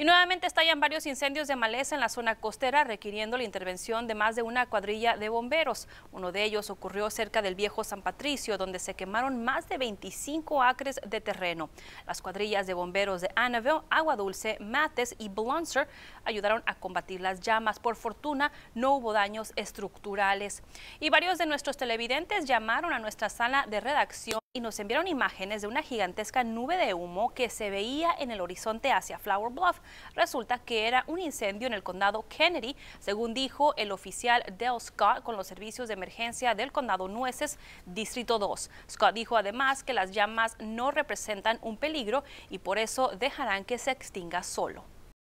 Y nuevamente estallan varios incendios de maleza en la zona costera, requiriendo la intervención de más de una cuadrilla de bomberos. Uno de ellos ocurrió cerca del viejo San Patricio, donde se quemaron más de 25 acres de terreno. Las cuadrillas de bomberos de Annabelle, Agua Dulce, Mates y Blunzer ayudaron a combatir las llamas. Por fortuna, no hubo daños estructurales. Y varios de nuestros televidentes llamaron a nuestra sala de redacción y nos enviaron imágenes de una gigantesca nube de humo que se veía en el horizonte hacia Flower Bluff. Resulta que era un incendio en el condado Kennedy, según dijo el oficial Dale Scott con los servicios de emergencia del condado Nueces, Distrito 2. Scott dijo además que las llamas no representan un peligro y por eso dejarán que se extinga solo.